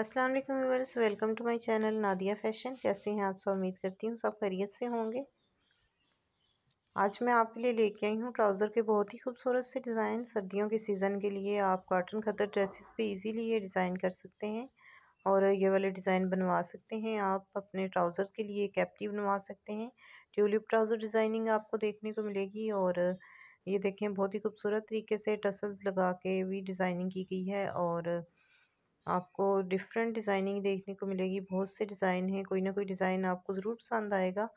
अस्सलाम वालेकुम viewers welcome to my channel Nadia fashion कैसे हैं आप सब उम्मीद करती हूँ सब खैरियत से होंगे आज मैं आपके लिए लेके आई हूँ ट्राउज़र के बहुत ही खूबसूरत से डिज़ाइन सर्दियों के सीज़न के लिए आप कॉटन खतर ड्रेसेस पे इजीली ये डिज़ाइन कर सकते हैं और ये वाले डिज़ाइन बनवा सकते हैं आप अपने ट्राउज़र के लिए कैप्टी बनवा सकते हैं ट्यूलिप ट्राउज़र डिज़ाइनिंग आपको देखने को मिलेगी और ये देखें बहुत ही खूबसूरत तरीके से टसल्स लगा के भी डिज़ाइनिंग की गई है और आपको डिफरेंट डिज़ाइनिंग देखने को मिलेगी बहुत से डिज़ाइन हैं कोई ना कोई डिज़ाइन आपको ज़रूर पसंद आएगा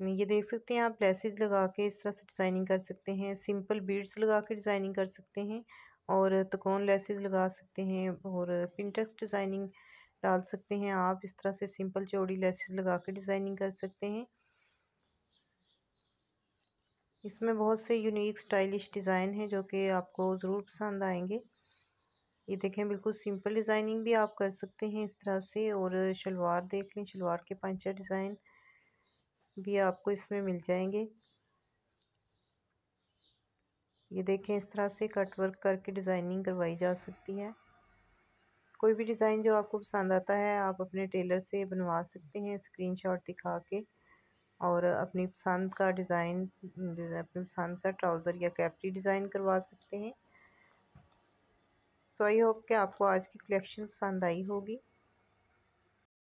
हम्म, ये देख सकते हैं आप लेसिस लगा के इस तरह से डिज़ाइनिंग कर सकते हैं सिंपल बीड्स लगा के डिज़ाइनिंग कर सकते हैं और तकोन लेसिस लगा सकते हैं और पिंटक्स डिज़ाइनिंग डाल सकते हैं आप इस तरह से सिंपल चौड़ी लेसेस लगा के डिज़ाइनिंग कर सकते हैं इसमें बहुत से यूनिक स्टाइलिश डिज़ाइन हैं जो कि आपको ज़रूर पसंद आएंगे ये देखें बिल्कुल सिंपल डिज़ाइनिंग भी आप कर सकते हैं इस तरह से और शलवार देख लें शलवार के पाँच छः डिज़ाइन भी आपको इसमें मिल जाएंगे ये देखें इस तरह से कट वर्क करके डिज़ाइनिंग करवाई जा सकती है कोई भी डिज़ाइन जो आपको पसंद आता है आप अपने टेलर से बनवा सकते हैं स्क्रीनशॉट दिखा के और अपनी पसंद का डिज़ाइन अपनी पसंद का ट्राउज़र या कैप्टी डिज़ाइन करवा सकते हैं सो आई होप कि आपको आज की कलेक्शन पसंद आई होगी